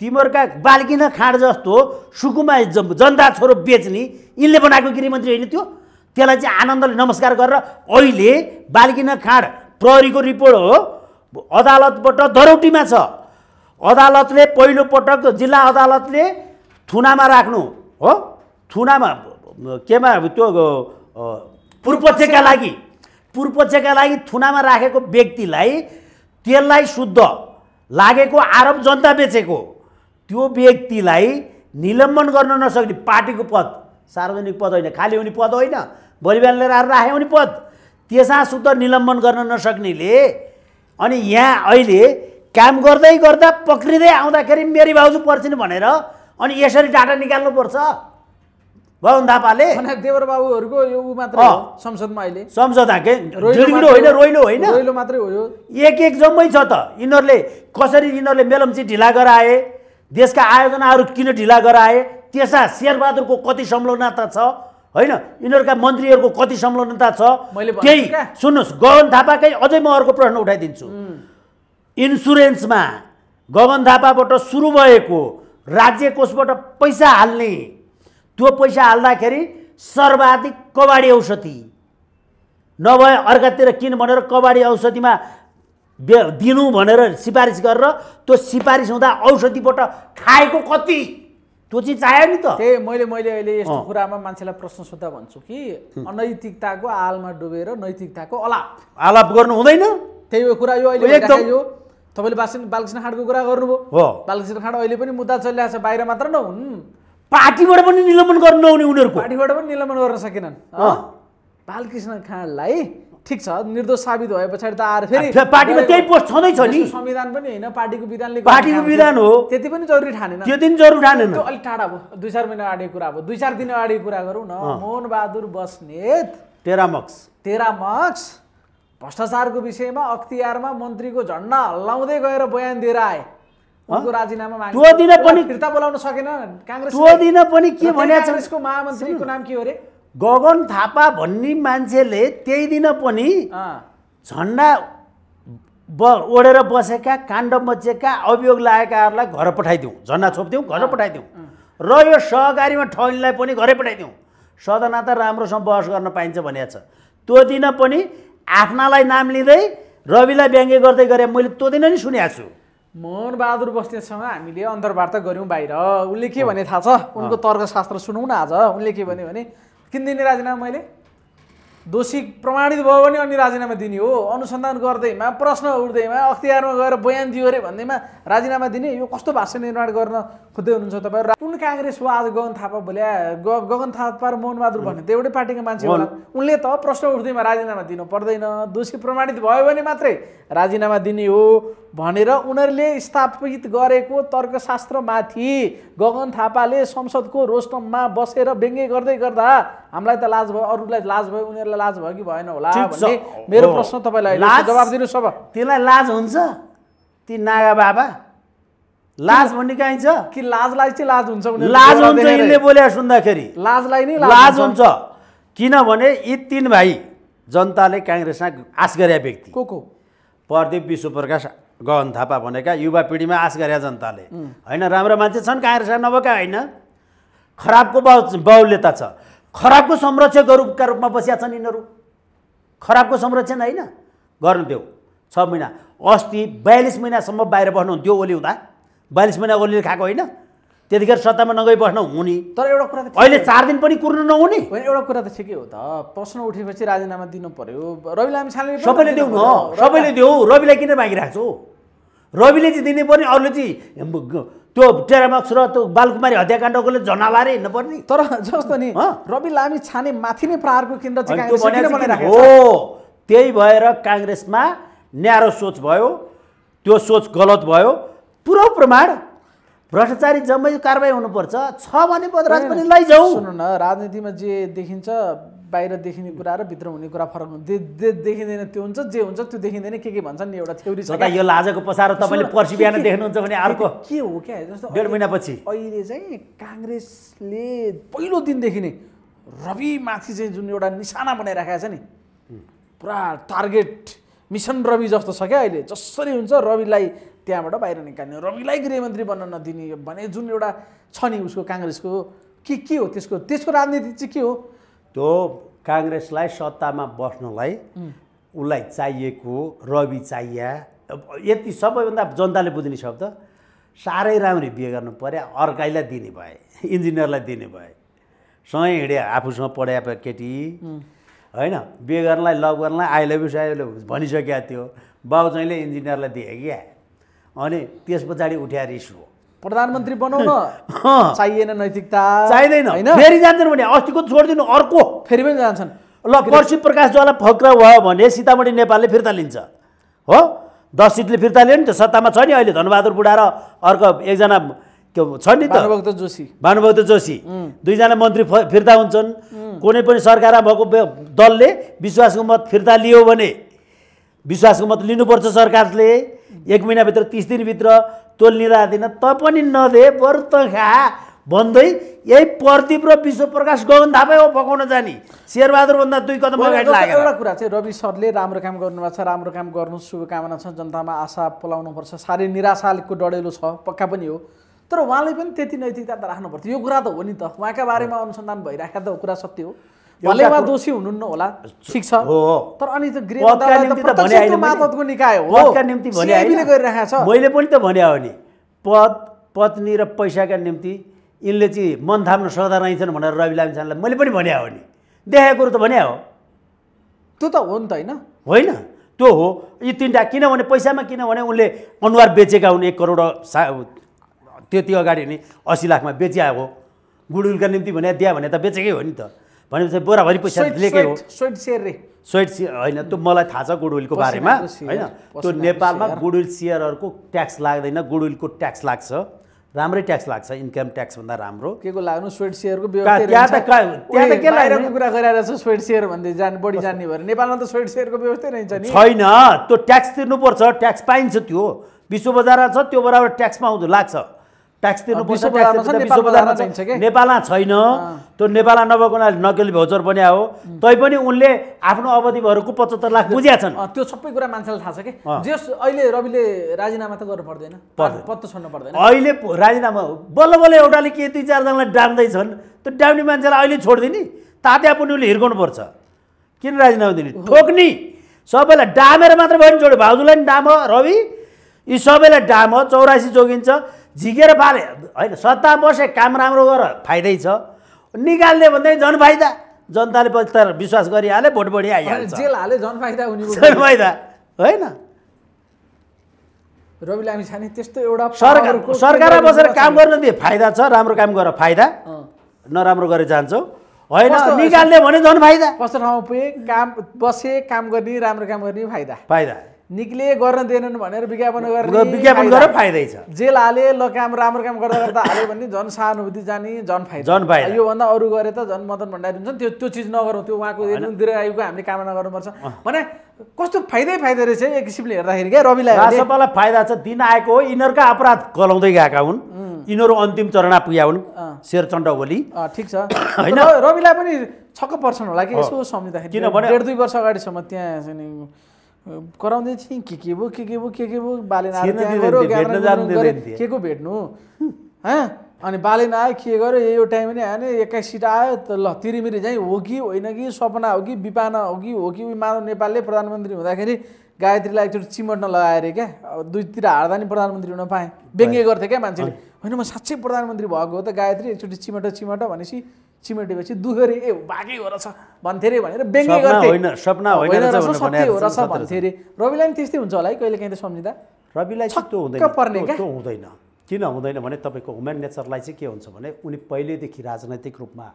तिमीहरूका बालकिना खाँड जस्तो सुकुमा जनता छोरो बेच्ने यिनले बनाएको गृहमन्त्री होइन त्यो त्यसलाई चाहिँ आनन्दले नमस्कार गरेर अहिले बालकिन खाँड प्रहरीको रिपोर्ट हो अदालतबाट दरौटीमा छ अदालतले पहिलोपटक जिल्ला अदालतले थुनामा राख्नु हो थुनामा केमा त्यो पूर्वपक्षका लागि पूर्वपक्षका लागि थुनामा राखेको व्यक्तिलाई त्यसलाई शुद्ध लागेको आरोप जनता बेचेको त्यो व्यक्तिलाई निलम्बन गर्न नसक्ने पार्टीको पद सार्वजनिक पद होइन खाली हुने पद होइन बलिबान लिएर आएर राख्यो नि पद त्यसमा शुद्ध निलम्बन गर्न नसक्नेले अनि यहाँ अहिले काम गर्दै गर्दा पक्रिँदै आउँदाखेरि मेरी भाउजू पर्छन् भनेर अनि यसरी डाटा निकाल्नुपर्छ भवन थापाले देवर बाबुहरूको यो ऊ मात्र संसदमा अहिले संसद होइन रोइलो होइन रोइलो मात्रै हो एक एक जम्मै छ त यिनीहरूले कसरी यिनीहरूले मेलम्ची ढिला गराए देशका आयोजनाहरू किन ढिला गराए त्यसा शेरबहादुरको कति संलग्नता छ होइन यिनीहरूका मन्त्रीहरूको कति संलग्नता छ त्यही सुन्नुहोस् गगन थापाकै अझै म अर्को प्रश्न उठाइदिन्छु इन्सुरेन्समा गगन थापाबाट सुरु भएको राज्य कोषबाट पैसा हाल्ने त्यो पैसा हाल्दाखेरि सर्वाधिक कबाडी औषधि नभए अर्कातिर किन भनेर कबाडी औषधिमा दिनु भनेर सिफारिस गरेर त्यो सिफारिस हुँदा औषधिबाट खाएको कति त्यो चाहिँ चाहियो नि त त्यही मैले मैले अहिले यस्तो कुरामा मान्छेलाई प्रश्न सोद्धा भन्छु कि अनैतिकताको आलमा डुबेर नैतिकताको अलाप आलाप गर्नु हुँदैन त्यही हो कुरा यो अहिले यो तपाईँले बासिन बालकृष्ण खाँडको कुरा गर्नुभयो हो बालकृष्ण खाँड अहिले पनि मुद्दा चलिरहेको छ बाहिर मात्र नहुन् पार्टीबाट पनि निलम्बन गर्नु नहुने उनीहरूको पार्टीबाट पनि निलम्बन गर्न सकेनन् बालकृष्ण खाँडलाई ठिक छ निर्दोष साबित भए पछाडि त आएर फेरि पार्टीमा त्यही पोस्ट छँदैछ नि संविधान पनि होइन पार्टीको विधानले पार्टीको विधान हो त्यति पनि जरुरी ठानेन त्यो दिन जरुरी ठानेन त्यो अलिक टाढा भयो दुई चार महिना अगाडिको कुरा भयो दुई चार दिन अगाडिको कुरा गरौँ न मोहन बहादुर बस्नेत तेरामक्स तेरामक्स भ्रष्टाचारको विषयमा अख्तियारमा मन्त्रीको झन्डा हल्लाउँदै गएर बयान दिएर आए उनको राजीनामा त्यो दिन पनि फिर्ता बोलाउन सकेन काङ्ग्रेस त्यो दिन पनि के भने महामन्त्रीको नाम के हो अरे गगन थापा भन्ने मान्छेले त्यही दिन पनि झन्डा ब ओढेर बसेका काण्ड मचेका अभियोग लागेकाहरूलाई घर पठाइदिउँ झन्डा छोपिदिउँ घर पठाइदिउँ र यो सहकारीमा ठगिनलाई पनि घरै पठाइदिउँ सदना त राम्रोसँग बहस गर्न पाइन्छ भनिएको छ त्यो दिन पनि आफ्नालाई नाम लिँदै रविलाई व्यङ्ग्य गर्दै गरेँ मैले त्यो दिन नि सुनेको छु मोहन बहादुर बस्नेतसँग हामीले अन्तर्वार्ता गऱ्यौँ बाहिर उनले के भने थाहा छ उनको तर्कशास्त्र सुनौँ न आज उनले के भन्यो भने किन दिने राजीनामा मैले दोषी प्रमाणित भयो भने अनि राजीनामा दिने हो अनुसन्धान गर्दैमा प्रश्न उठ्दैमा अख्तियारमा गएर बयान दियो अरे भन्दैमा राजीनामा दिने यो कस्तो भाषा निर्माण गर्न खोज्दै हुनुहुन्छ तपाईँहरू कुन काङ्ग्रेस हो आज गगन थापा भोलिया गगन थापा र मोहनबहादुर भन्ने त एउटै पार्टीको मान्छे होला उनले त प्रश्न उठ्दैमा राजीनामा दिनु पर्दैन दोषी प्रमाणित भयो भने मात्रै राजीनामा दिने हो भनेर उनीहरूले स्थापित गरेको तर्कशास्त्रमाथि गगन थापाले संसदको रोस्टममा बसेर व्यङ्ग्य गर्दै गर्दा हामीलाई त लाज भयो अरूलाई लाज भयो उनीहरूलाई लाज भयो कि भएन होला भन्ने मेरो प्रश्न तपाईँलाई जवाब दिनुहोस् अब त्यसलाई लाज हुन्छ ती नागा बाबा लाज भन्ने काहीँ छ कि लाजलाई चाहिँ लाज हुन्छ लाज हुन्छ यसले बोले सुन्दाखेरि लाजलाई नै लाज हुन्छ किनभने यी तिन भाइ जनताले काङ्ग्रेसमा आश गरे व्यक्ति को को प्रदीप विश्वप्रकाश गगन थापा भनेका युवा पिँढीमा आश गरे जनताले होइन राम्रो मान्छे छन् काङ्ग्रेसका नभएका होइन खराबको बाहुल्यता छ खराबको संरक्षकहरूका रूपमा बसिया छन् यिनीहरू खराबको संरक्षण होइन गर्नु देऊ छ महिना अस्ति बयालिस महिनासम्म बाहिर बस्नुहुन्थ्यो ओली हुँदा बयालिस महिना ओलीले खाएको होइन त्यतिखेर सत्तामा नगई बस्न हुने तर एउटा कुरा अहिले चार दिन पनि कुर्नु नहुने होइन एउटा कुरा त ठिकै हो त प्रश्न उठेपछि राजीनामा दिनु पर्यो रवि लामी छाने सबैले देऊ न सबैले देऊ रविलाई किन मागिरहेको छु रविले चाहिँ दिने पर्ने अरूले चाहिँ त्यो टेरामक्स र त्यो बालकुमारी हत्याकाण्डकोले हिँड्नु पर्ने तर जस्तो नि रवि लामी छाने माथि नै प्रहारको केन्द्र हो त्यही भएर काङ्ग्रेसमा न्यारो सोच भयो त्यो सोच गलत भयो पुरो प्रमाण भ्रष्टाचारी जम्मै कारवाही हुनुपर्छ छ भने पदराज पनि लैजाउँ सुन्नु न राजनीतिमा जे देखिन्छ बाहिर देखिने कुरा र भित्र हुने कुरा फरक दे देखिँदैन त्यो हुन्छ जे हुन्छ त्यो देखिँदैन के के भन्छन् नि एउटा थ्योरी छ यो लाजको पसारो तपाईँले पर्सि बिहान देख्नुहुन्छ भने अर्को के हो क्या जस्तो डेढ महिनापछि अहिले चाहिँ काङ्ग्रेसले पहिलो दिनदेखि नै रविमाथि चाहिँ जुन एउटा निशाना बनाइराखेको छ नि पुरा टार्गेट मिसन रवि जस्तो छ क्या अहिले जसरी हुन्छ रविलाई त्यहाँबाट बाहिर निकाल्ने रविलाई गृहमन्त्री बन्न नदिने भने जुन एउटा छ नि उसको काङ्ग्रेसको के के हो त्यसको त्यसको राजनीति चाहिँ के हो त्यो काङ्ग्रेसलाई सत्तामा बस्नलाई उसलाई चाहिएको रवि चाहिया यति सबैभन्दा जनताले बुझ्ने शब्द साह्रै राम्ररी बिहे गर्नु पऱ्यो अर्कैलाई दिने भए इन्जिनियरलाई दिने भए सँगै हिँडे आफूसँग पढाए केटी होइन बिहे गर्नलाई लभ गर्नलाई आइलभ्यु लभ यु त्यो भनिसकेको थियो बाउ चाहिँले इन्जिनियरलाई दिए क्या अनि त्यस पछाडि उठ्या रिस हो प्रधानमन्त्री बनाउन चाहिएन नैतिकता चाहिँदैन होइन फेरि जान्छन् भने अस्तिको छोडिदिनु अर्को फेरि पनि जान्छन् ल पर्सि प्रकाश ज्वाला फक्र भयो भने सीतामढी नेपालले फिर्ता लिन्छ हो दस सिटले फिर्ता लियो नि त सत्तामा छ नि अहिले धनबहादुर बुढा र अर्को एकजना त्यो छ नि त भानुभक्त जोशी भानुभक्त जोशी दुईजना मन्त्री फिर्ता हुन्छन् कुनै पनि सरकारमा भएको दलले विश्वासको मत फिर्ता लियो भने विश्वासको मत लिनुपर्छ सरकारले एक महिनाभित्र तिस दिनभित्र तोल निरादिन त पनि नदे बरु त खा भन्दै यही प्रदीप र विश्वप्रकाश गगन थापै हो पकाउन जाने शेरबहादुरभन्दा दुई कदम अगाडि लाग्यो एउटा कुरा चाहिँ रवि सरले राम्रो काम गर्नुभएको छ राम्रो काम गर्नु शुभकामना छ जनतामा आशा पलाउनुपर्छ साह्रै निराशाको डढेलो छ पक्का पनि हो तर उहाँले पनि त्यति नैतिकता त राख्नु पर्थ्यो यो कुरा त हो नि त उहाँका बारेमा अनुसन्धान भइराखेका त कुरा सत्य हो दोषी हुनुहुन्न होला छ तर अनि त्यो गृहको निकाय हो निम्ति गरिरहेको छ मैले पनि त भने हो नि पद पत्नी र पैसाका निम्ति यिनले चाहिँ मन थाप्न सक्दा रहेछन् भनेर रवि लामिछानेलाई मैले पनि भने हो नि देखाएको कुरो त भने हो त्यो त हो नि त होइन होइन त्यो हो यी तिनवटा किनभने पैसामा किनभने उनले अनुहार बेचेका हुन् एक करोड सा त्यति अगाडि नि असी लाखमा बेचिआएको गुडुलका निम्ति भने दिया भने त बेचेकै हो नि त भनेपछि बोराभरि पैसा लिएको हो स्वेट सेयर होइन त्यो मलाई थाहा छ गुडविलको बारेमा होइन त्यो नेपालमा गुडविल सेयरहरूको ट्याक्स लाग्दैन गुडविलको ट्याक्स लाग्छ राम्रै ट्याक्स लाग्छ इन्कम ट्याक्स भन्दा राम्रो के को लाग्नु स्वेट सेयरको व्यवस्था त के लागेर कुरा गरिरहेको छ स्वेट सेयर भन्दै जाने बढी जान्ने भएर नेपालमा त स्वेट सेयरको व्यवस्था रहन्छ नि छैन त्यो ट्याक्स तिर्नुपर्छ ट्याक्स पाइन्छ त्यो विश्व बजारमा छ त्यो बराबर ट्याक्समा आउँदो लाग्छ ट्याक्स तिर्नुपर्छ नेपालमा छैन त्यो नेपालमा नभएको हुनाले नकेली भौचर पनि हो तैपनि उनले आफ्नो अवधिहरूको पचहत्तर लाख बुझिया छन् त्यो सबै कुरा मान्छेलाई थाहा छ कि जस अहिले रविले राजीनामा त गर्नु पर्दैन पत्तो छोड्नु पर्दैन अहिले राजीनामा बल्ल बल्ल एउटाले के दुई चारजनालाई डान्दैछन् त्यो डाउने मान्छेलाई अहिले छोडिदिने तात्या पनि उसले हिर्काउनुपर्छ किन राजीनामा दिने ठोक्ने सबैलाई डामेर मात्र भयो नि छोड्यो भाउजूलाई पनि डाम रवि यी सबैलाई डाम चौरासी जोगिन्छ झिकेर पाले होइन सत्ता बसे काम राम्रो गर फाइदै छ निकाल्ने भन्दै जनफाइदा जनताले पछि त विश्वास गरिहाले भोट बढी आइहाल्छ जेल हाले जनफाइदा जनफाइदा होइन रवि लामी छाने त्यस्तो एउटा सरकार सरकारमा बसेर काम गर्न दिए फाइदा छ राम्रो काम गर फाइदा नराम्रो गरेर जान्छौ होइन निकाल्ने भने जनफाइदा कस्तो ठाउँमा पुगे काम बसे काम गर्ने राम्रो काम गर्ने फाइदा फाइदा निक्ले गर्न दिएनन् भनेर विज्ञापन गर्ने विज्ञापन गरेर फाइदै छ जेल हाले ल काम राम्रो काम गर्दा गर्दा हाल्यो भने झन् सहानुभूति जाने झन् फाइदा झन् फाइदा योभन्दा अरू गरे त झन् मदन भण्डारी हुन्छ नि त्यो त्यो चिज नगरौँ त्यो उहाँको दीर्घायुको हामीले कामना गर्नुपर्छ भने कस्तो फाइदै फाइदा रहेछ एक किसिमले हेर्दाखेरि क्या रविलाई सबैलाई फाइदा छ दिन आएको हो यिनीहरूका अपराध कलाउँदै गएका हुन् यिनीहरू अन्तिम चरण पुग्या हुन् शेरचण्ड ओली ठिक छ होइन रविलाई पनि छक्क पर्छन् होला कि यसो सम्झिँदाखेरि किनभने डेढ दुई वर्ष अगाडिसम्म त्यहाँ चाहिँ कराउँदै थिएँ के के भयो के के भयो के के भयो बालेन के को भेट्नु है अनि बालेन आयो के गर्यो यो टाइम नै आएन एक्काइस सिट आयो त ल तिरिमिरी चाहिँ हो कि होइन कि सपना हो कि विपना हो कि हो कि माधव नेपालले प्रधानमन्त्री हुँदाखेरि गायत्रीलाई एकचोटि चिमट्न लगाएर क्या अब दुईतिर हार्दा नि प्रधानमन्त्री हुन पाएँ व्यङ्ग्य गर्थेँ क्या मान्छेले होइन म साँच्चै प्रधानमन्त्री भएको हो त गायत्री एकचोटि चिमटो चिमटो भनेपछि चिमेटेपछि दुखेर ए बाघै हो रहेछ भन्थे अरे भनेर व्यङ्ग्य गर्थे होइन सपना होइन सत्य हो रहेछ भन्थे अरे रविलाई पनि त्यस्तै हुन्छ होला है कहिले काहीँ त सम्झिँदा रविलाई त्यो हुँदैन पर्ने त्यो हुँदैन किन हुँदैन भने तपाईँको ह्युमन नेचरलाई चाहिँ के हुन्छ भने उनी पहिल्यैदेखि राजनैतिक रूपमा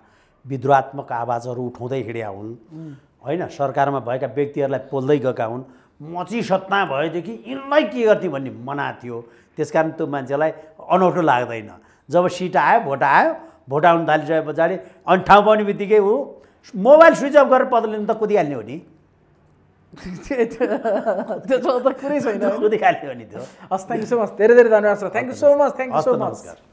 विद्रोहात्मक आवाजहरू उठाउँदै हिँड्या हुन् होइन सरकारमा भएका व्यक्तिहरूलाई पोल्दै गएका हुन् म चाहिँ सत्ता भएदेखि यिनलाई के गर्थेँ भन्ने मना थियो त्यस कारण त्यो मान्छेलाई अनौठो लाग्दैन जब सिट आयो भोट आयो भोट आउनु थालिसके पछाडि अनि ठाउँ पाउने बित्तिकै ऊ मोबाइल स्विच अफ गरेर पत्ता लिनु त कुदिहाल्ने हो नि त्यो त कुरै छैन कुदिहाल्ने हो नि त्यो हस् थ्याङ्क यू सो मच धेरै धेरै धन्यवाद sir thank you so much thank you so much